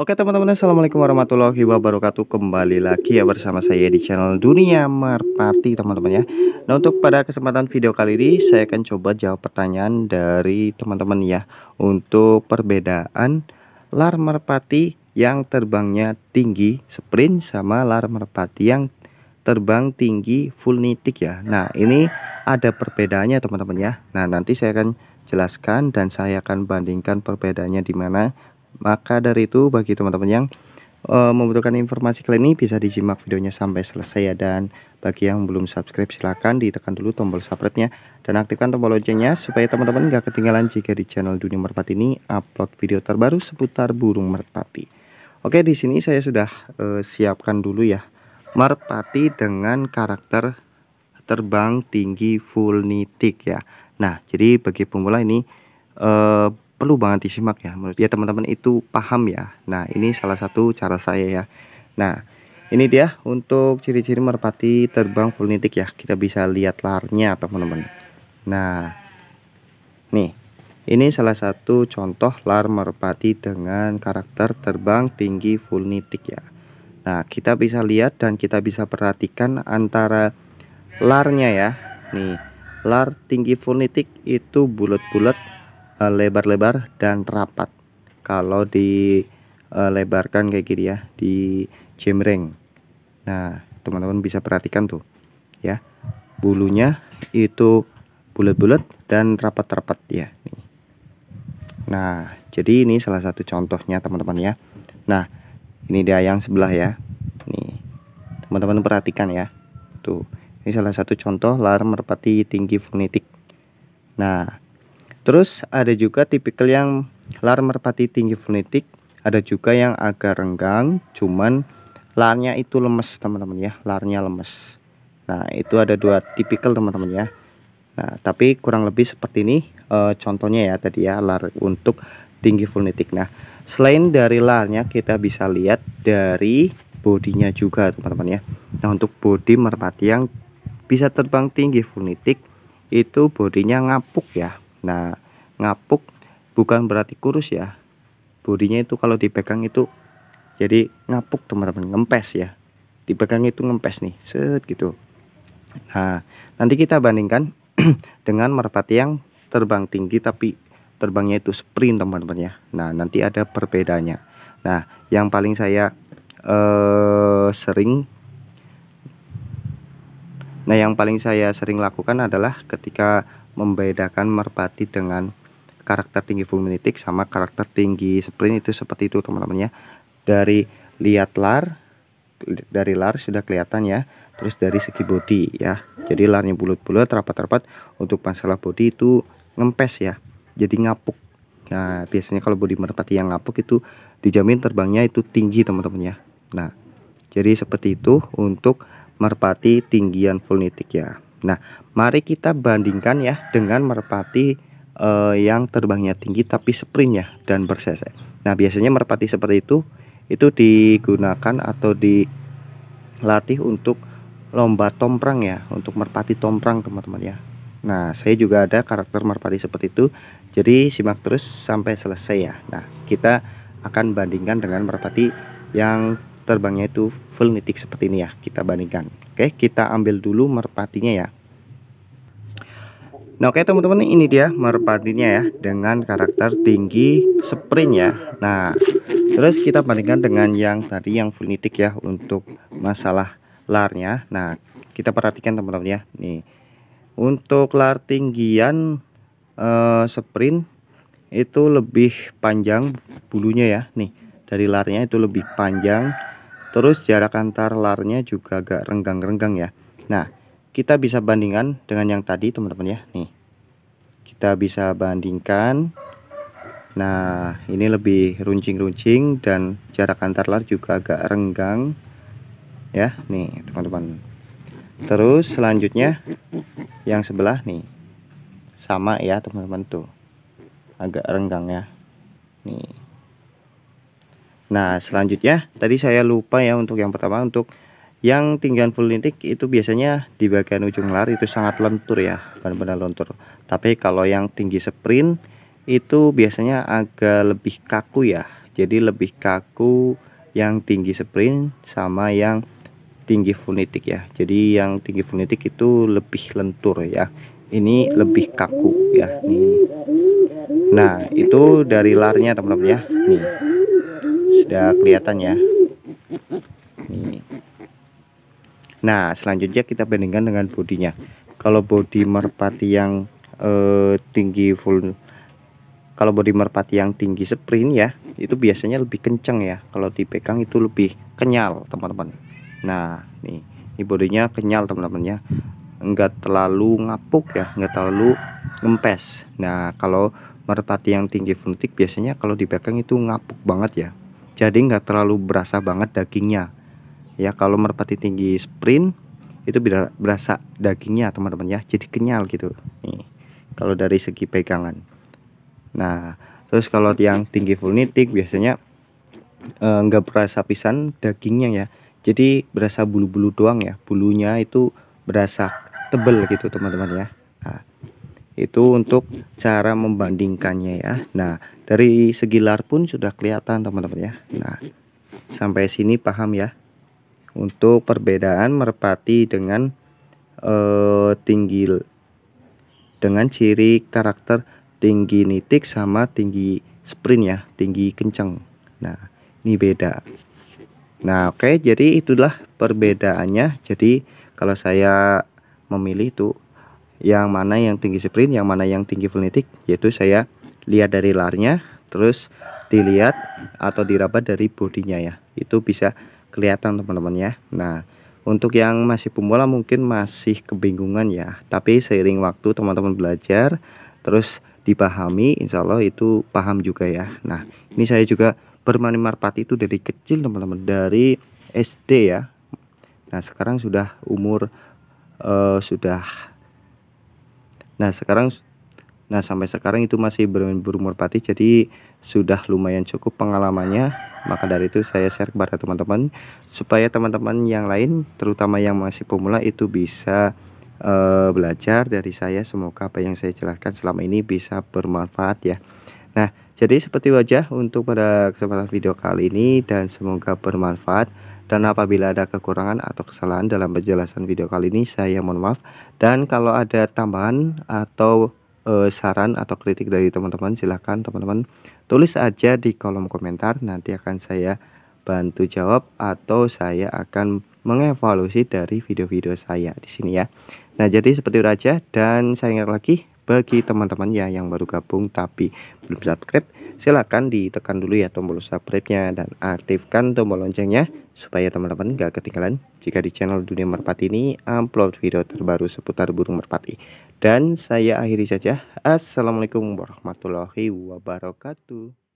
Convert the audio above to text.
Oke teman-teman Assalamualaikum warahmatullahi wabarakatuh Kembali lagi ya bersama saya di channel Dunia Merpati teman-teman ya Nah untuk pada kesempatan video kali ini Saya akan coba jawab pertanyaan dari teman-teman ya Untuk perbedaan lar merpati yang terbangnya tinggi sprint sama lar merpati yang terbang tinggi full nitik ya Nah ini ada perbedaannya teman-teman ya Nah nanti saya akan jelaskan dan saya akan bandingkan perbedaannya di mana maka dari itu bagi teman-teman yang uh, membutuhkan informasi kali ini bisa disimak videonya sampai selesai ya dan bagi yang belum subscribe silahkan ditekan dulu tombol subscribe-nya dan aktifkan tombol loncengnya supaya teman-teman gak ketinggalan jika di channel Dunia Merpati ini upload video terbaru seputar burung merpati. Oke di sini saya sudah uh, siapkan dulu ya merpati dengan karakter terbang tinggi full nitik ya. Nah, jadi bagi pemula ini uh, perlu banget disimak ya menurut dia teman-teman itu paham ya nah ini salah satu cara saya ya nah ini dia untuk ciri-ciri merpati terbang nitik ya kita bisa lihat larnya teman-teman nah nih ini salah satu contoh lar merpati dengan karakter terbang tinggi vulnitik ya nah kita bisa lihat dan kita bisa perhatikan antara larnya ya nih lar tinggi vulnitik itu bulat-bulat Eh, lebar-lebar dan rapat kalau dilebarkan eh, kayak gini ya di cemreng nah teman-teman bisa perhatikan tuh ya bulunya itu bulat-bulat dan rapat-rapat ya nah jadi ini salah satu contohnya teman-teman ya nah ini dia yang sebelah ya nih teman-teman perhatikan ya tuh ini salah satu contoh lar merpati tinggi funitik nah Terus ada juga tipikal yang lar merpati tinggi fonetik, ada juga yang agak renggang, cuman larnya itu lemes teman-teman ya, larnya lemes. Nah itu ada dua tipikal teman-teman ya. Nah tapi kurang lebih seperti ini e, contohnya ya tadi ya lar untuk tinggi fonetik. Nah selain dari larnya kita bisa lihat dari bodinya juga teman-teman ya. Nah untuk bodi merpati yang bisa terbang tinggi fonetik itu bodinya ngapuk ya Nah, ngapuk bukan berarti kurus ya. Bodinya itu kalau dipegang itu jadi ngapuk teman-teman, ngempes ya. Dipegang itu ngempes nih, set gitu. Nah, nanti kita bandingkan dengan merpati yang terbang tinggi tapi terbangnya itu sprint teman-teman ya. Nah, nanti ada perbedaannya. Nah, yang paling saya eh, sering Nah, yang paling saya sering lakukan adalah ketika membedakan merpati dengan karakter tinggi fulminitik sama karakter tinggi sprint itu seperti itu teman-teman ya dari lihat lar dari lar sudah kelihatan ya terus dari segi body ya jadi larnya bulat-bulat rapat-rapat untuk masalah body itu ngempes ya jadi ngapuk nah biasanya kalau body merpati yang ngapuk itu dijamin terbangnya itu tinggi teman-teman ya nah jadi seperti itu untuk merpati tinggian vulnitik ya Nah, mari kita bandingkan ya dengan merpati uh, yang terbangnya tinggi tapi sprint ya dan bersesek. Nah, biasanya merpati seperti itu itu digunakan atau dilatih untuk lomba tomprang ya, untuk merpati tomprang teman-teman ya. Nah, saya juga ada karakter merpati seperti itu. Jadi simak terus sampai selesai ya. Nah, kita akan bandingkan dengan merpati yang terbangnya itu full nitik seperti ini ya kita bandingkan oke kita ambil dulu merpatinya ya Nah oke teman-teman ini dia merpatinya ya dengan karakter tinggi sprint ya Nah terus kita bandingkan dengan yang tadi yang full nitik ya untuk masalah larnya Nah kita perhatikan teman-teman ya nih Untuk lar tinggian eh, sprint itu lebih panjang bulunya ya nih dari larnya itu lebih panjang Terus jarak antar larnya juga agak renggang-renggang ya. Nah, kita bisa bandingkan dengan yang tadi teman-teman ya. Nih. Kita bisa bandingkan. Nah, ini lebih runcing-runcing dan jarak antar lar juga agak renggang. Ya, nih teman-teman. Terus selanjutnya yang sebelah nih. Sama ya teman-teman tuh. Agak renggang ya. Nih. Nah, selanjutnya tadi saya lupa ya untuk yang pertama untuk yang tinggian full lintik itu biasanya di bagian ujung lari itu sangat lentur ya, benar-benar lentur. Tapi kalau yang tinggi sprint itu biasanya agak lebih kaku ya. Jadi lebih kaku yang tinggi sprint sama yang tinggi full nitik ya. Jadi yang tinggi full nitik itu lebih lentur ya. Ini lebih kaku ya. Nih. Nah, itu dari larnya teman-teman ya. Nih sudah kelihatan ya ini. nah selanjutnya kita bandingkan dengan bodinya kalau bodi merpati yang eh, tinggi full kalau bodi merpati yang tinggi sprint ya itu biasanya lebih kenceng ya kalau dipegang itu lebih kenyal teman-teman nah nih ini bodinya kenyal teman-teman ya enggak terlalu ngapuk ya enggak terlalu ngempes nah kalau merpati yang tinggi funtik biasanya kalau dipegang itu ngapuk banget ya jadi nggak terlalu berasa banget dagingnya ya kalau merpati tinggi sprint itu berasa dagingnya teman-teman ya jadi kenyal gitu nih kalau dari segi pegangan nah terus kalau yang tinggi nitik biasanya eh, nggak eh, berasa pisan dagingnya ya jadi berasa bulu-bulu doang ya bulunya itu berasa tebel gitu teman-teman ya nah, itu untuk cara membandingkannya ya nah dari segi lar pun sudah kelihatan teman-teman ya nah sampai sini paham ya untuk perbedaan merpati dengan eh, tinggi dengan ciri karakter tinggi nitik sama tinggi sprint ya tinggi kenceng nah ini beda nah oke okay, jadi itulah perbedaannya jadi kalau saya memilih itu yang mana yang tinggi sprint yang mana yang tinggi nitik yaitu saya lihat dari larnya terus dilihat atau diraba dari bodinya ya itu bisa kelihatan teman-teman ya Nah untuk yang masih pemula mungkin masih kebingungan ya tapi seiring waktu teman-teman belajar terus dipahami insya Allah itu paham juga ya Nah ini saya juga bermain marpati itu dari kecil teman-teman dari SD ya Nah sekarang sudah umur uh, sudah Nah sekarang Nah sampai sekarang itu masih berumur merpati jadi sudah lumayan cukup pengalamannya maka dari itu saya share kepada teman-teman supaya teman-teman yang lain terutama yang masih pemula itu bisa uh, belajar dari saya semoga apa yang saya jelaskan selama ini bisa bermanfaat ya. Nah jadi seperti wajah untuk pada kesempatan video kali ini dan semoga bermanfaat dan apabila ada kekurangan atau kesalahan dalam penjelasan video kali ini saya mohon maaf dan kalau ada tambahan atau uh, saran atau kritik dari teman-teman silahkan teman-teman tulis aja di kolom komentar nanti akan saya bantu jawab atau saya akan mengevaluasi dari video-video saya di sini ya. Nah, jadi seperti itu aja dan saya ingat lagi bagi teman-teman ya yang baru gabung tapi belum subscribe, silahkan ditekan dulu ya tombol subscribe-nya dan aktifkan tombol loncengnya supaya teman-teman gak ketinggalan jika di channel Dunia Merpati ini upload video terbaru seputar burung merpati. Dan saya akhiri saja. Assalamualaikum warahmatullahi wabarakatuh.